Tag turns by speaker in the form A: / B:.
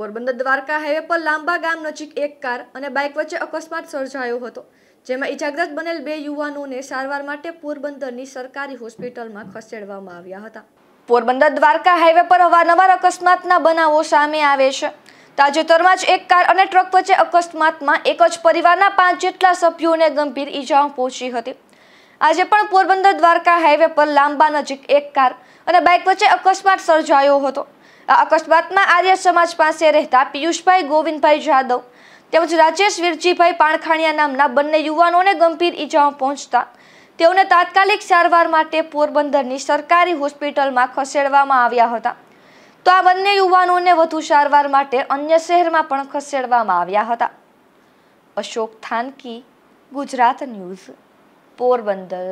A: Porbandar Dwarka highway પર લાંબા ગામ નજીક એક કાર અને બાઇક વચ્ચે અકસ્માત સર્જાયો હતો જેમાં ઇજાગ્રસ્ત બનેલ બે યુવાનોને સારવાર માટે પોરબંદરની સરકારી હોસ્પિટલમાં ખસેડવામાં આવ્યા હતા પોરબંદર દ્વારકા હાઈવે પર અવારનવાર અકસ્માતના બનાવો સામે આવે છે તાજેતરમાં જ એક કાર અને ટ્રક વચ્ચે અકસ્માતમાં એક જ પરિવારના પાંચ જેટલા સભ્યોને ગંભીર ઈજાઓ પહોંચી હતી આજે પણ પોરબંદર દ્વારકા હાઈવે પર લાંબા નજીક એક કાર અને બાઇક વચ્ચે અકસ્માત સર્જાયો હતો આ અકસ્માતમાં આર્ય સમાજ પાસે રહેતા પિયુષભાઈ ગોવિંદભાઈ જાદવ તેમજ રાજેશ વીરજીભાઈ પાણખાણિયા નામના બંને યુવાનોને ગંભીર ઈજાઓ પહોંચતા તેઓને તાત્કાલિક સારવાર માટે પોરબંદરની સરકારી હોસ્પિટલમાં ખસેડવામાં આવ્યા હતા તો આ બંને યુવાનોને વધુ સારવાર માટે અન્ય શહેરમાં પણ ખસેડવામાં આવ્યા હતા અશોક થાનકી ગુજરાત ન્યૂઝ પોરબંદર